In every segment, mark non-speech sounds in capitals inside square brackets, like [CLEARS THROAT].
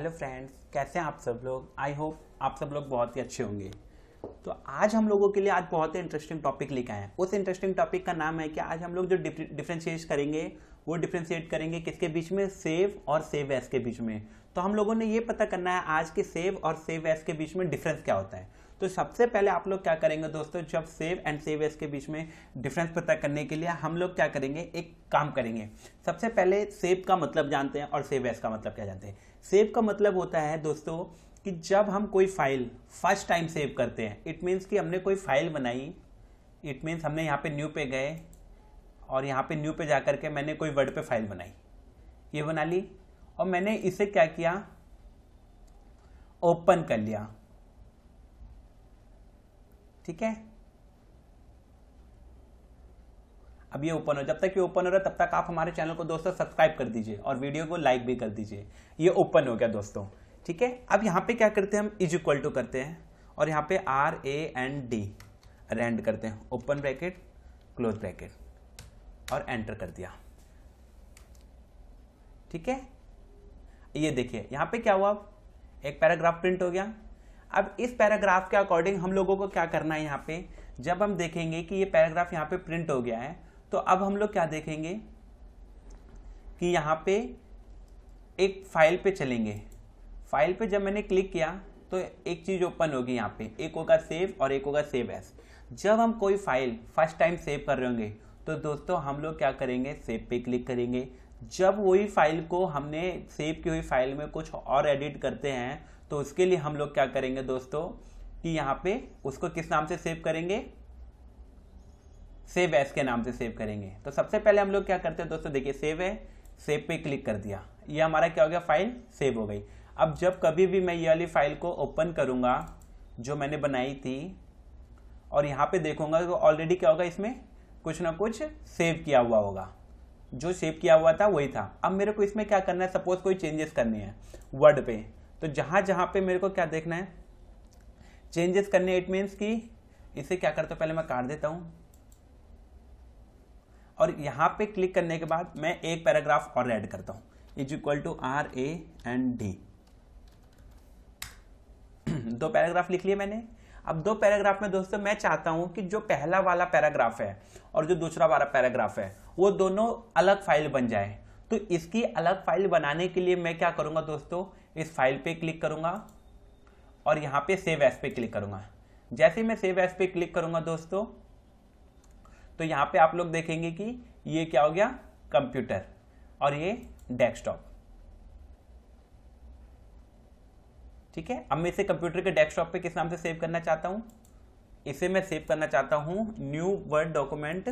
hello friends कैसे हैं आप सब लोग आई होप आप सब लोग बहुत ही अच्छे होंगे तो आज हम लोगों के लिए आज बहुत ही इंटरेस्टिंग टॉपिक लेके आए हैं उस इंटरेस्टिंग टॉपिक का नाम है कि आज हम लोग जो डिफ्रेंशिएट करेंगे वो डिफ्रेंशिएट करेंगे किसके बीच में सेव और सेव एस के बीच में तो हम लोगों ने ये पता करना है आज के सेव और सेव एस के बीच में डिफरेंस क्या होता है तो सबसे पहले आप लोग क्या करेंगे दोस्तों जब सेव एंड सेव एस के बीच में डिफरेंस पता करने के लिए हम लोग क्या करेंगे एक काम करेंगे सबसे पहले सेव का मतलब जानते हैं और सेव एस का मतलब क्या जानते हैं सेव का मतलब होता है दोस्तों कि जब हम कोई फाइल फर्स्ट टाइम सेव करते हैं इट मीन्स कि हमने कोई फाइल बनाई इट मीन्स हमने यहाँ पे न्यू पे गए और यहाँ पे न्यू पे जा कर के मैंने कोई वर्ड पे फाइल बनाई ये बना ली और मैंने इसे क्या किया ओपन कर लिया ठीक है अब ये ओपन हो जब तक ये ओपन हो रहा है तब तक आप हमारे चैनल को दोस्तों सब्सक्राइब कर दीजिए और वीडियो को लाइक भी कर दीजिए ये ओपन हो गया दोस्तों ठीक है अब यहाँ पे क्या करते हैं हम इज इक्वल टू करते हैं और यहाँ पे R A N D rand करते हैं ओपन ब्रैकेट क्लोज ब्रैकेट और एंटर कर दिया ठीक है ये देखिए यहाँ पे क्या हुआ एक पैराग्राफ प्रिंट हो गया अब इस पैराग्राफ के अकॉर्डिंग हम लोगों को क्या करना है यहाँ पे जब हम देखेंगे कि ये पैराग्राफ यहाँ पे प्रिंट हो गया है तो अब हम लोग क्या देखेंगे कि यहाँ पे एक फाइल पे चलेंगे फाइल पे जब मैंने क्लिक किया तो एक चीज़ ओपन होगी यहाँ पे एक होगा सेव और एक होगा सेव एस जब हम कोई फाइल फर्स्ट टाइम सेव कर रहे होंगे तो दोस्तों हम लोग क्या करेंगे सेव पे क्लिक करेंगे जब वही फाइल को हमने सेव की हुई फाइल में कुछ और एडिट करते हैं तो उसके लिए हम लोग क्या करेंगे दोस्तों कि यहाँ पे उसको किस नाम से सेव करेंगे सेव एस के नाम से सेव करेंगे तो सबसे पहले हम लोग क्या करते हैं दोस्तों देखिए सेव है सेव पे क्लिक कर दिया ये हमारा क्या हो गया फाइल सेव हो गई अब जब कभी भी मैं ये वाली फाइल को ओपन करूँगा जो मैंने बनाई थी और यहाँ पे देखूंगा तो ऑलरेडी क्या होगा इसमें कुछ ना कुछ सेव किया हुआ होगा जो सेव किया हुआ था वही था अब मेरे को इसमें क्या करना है सपोज कोई चेंजेस करने हैं वर्ड पे तो जहाँ जहाँ पे मेरे को क्या देखना है चेंजेस करने इट मीन्स कि इसे क्या करता हूँ पहले मैं काट देता हूँ और यहाँ पे क्लिक करने के बाद मैं एक पैराग्राफ और ऐड करता हूँ is equal to R A and D [CLEARS THROAT] दो पैराग्राफ लिख लिए मैंने अब दो पैराग्राफ में दोस्तों मैं चाहता हूं कि जो पहला वाला पैराग्राफ है और जो दूसरा वाला पैराग्राफ है वो दोनों अलग फाइल बन जाए तो इसकी अलग फाइल बनाने के लिए मैं क्या करूंगा दोस्तों इस फाइल पे क्लिक करूंगा और यहाँ पे सेव एस पे क्लिक करूंगा जैसे मैं सेव एस पे क्लिक करूंगा दोस्तों तो यहाँ पे आप लोग देखेंगे कि ये क्या हो गया कंप्यूटर और ये डेस्कटॉप ठीक है अब मैं इसे कंप्यूटर के डेस्कटॉप पे किस नाम से सेव करना चाहता हूँ इसे मैं सेव करना चाहता हूँ new Word document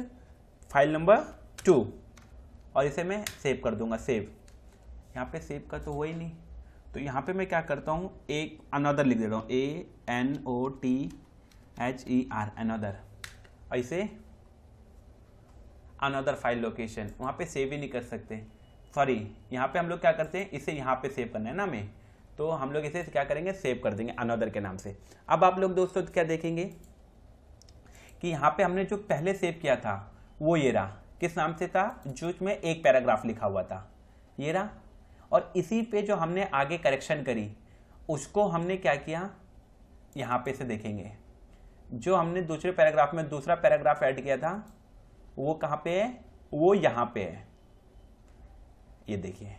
file number two और इसे मैं सेव कर दूंगा सेव यहाँ पे सेव का तो हुआ ही नहीं तो यहाँ पे मैं क्या करता हूँ एक अनदर लिख देता हूँ A N O T H E R another और इसे अनदर फाइल लोकेशन वहाँ पे सेव ही नहीं कर सकते सॉरी यहाँ पे हम लोग क्या करते हैं इसे यहाँ पे सेव करना है ना हमें तो हम लोग इसे क्या करेंगे सेव कर देंगे अनदर के नाम से अब आप लोग दोस्तों क्या देखेंगे कि यहाँ पे हमने जो पहले सेव किया था वो ये रहा किस नाम से था जो में एक पैराग्राफ लिखा हुआ था ये रहा और इसी पे जो हमने आगे करेक्शन करी उसको हमने क्या किया यहाँ पे से देखेंगे जो हमने दूसरे पैराग्राफ में दूसरा पैराग्राफ ऐड किया था वो कहाँ पे है वो यहाँ पे है ये देखिए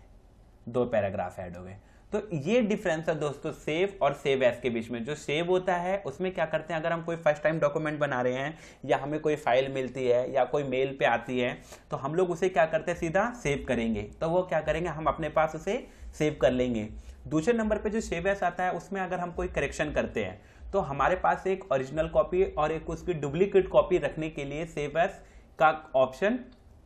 दो पैराग्राफ ऐड हो गए तो ये डिफरेंस है दोस्तों सेव और सेव एस के बीच में जो सेव होता है उसमें क्या करते हैं अगर हम कोई फर्स्ट टाइम डॉक्यूमेंट बना रहे हैं या हमें कोई फाइल मिलती है या कोई मेल पे आती है तो हम लोग उसे क्या करते हैं सीधा सेव करेंगे तो वो क्या करेंगे हम अपने पास उसे सेव कर लेंगे दूसरे नंबर पर जो सेव एस आता है उसमें अगर हम कोई करेक्शन करते हैं तो हमारे पास एक ओरिजिनल कॉपी और एक उसकी डुप्लीकेट कॉपी रखने के लिए सेव एस का ऑप्शन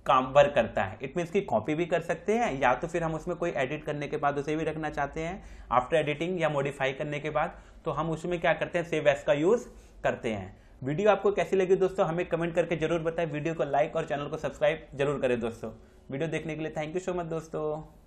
काम वर्क करता है इट मीन्स की कॉपी भी कर सकते हैं या तो फिर हम उसमें कोई एडिट करने के बाद उसे भी रखना चाहते हैं आफ्टर एडिटिंग या मॉडिफाई करने के बाद तो हम उसमें क्या करते हैं सेव एस का यूज़ करते हैं वीडियो आपको कैसी लगी दोस्तों हमें कमेंट करके जरूर बताएं वीडियो को लाइक और चैनल को सब्सक्राइब जरूर करें दोस्तों वीडियो देखने के लिए थैंक यू सो मच दोस्तों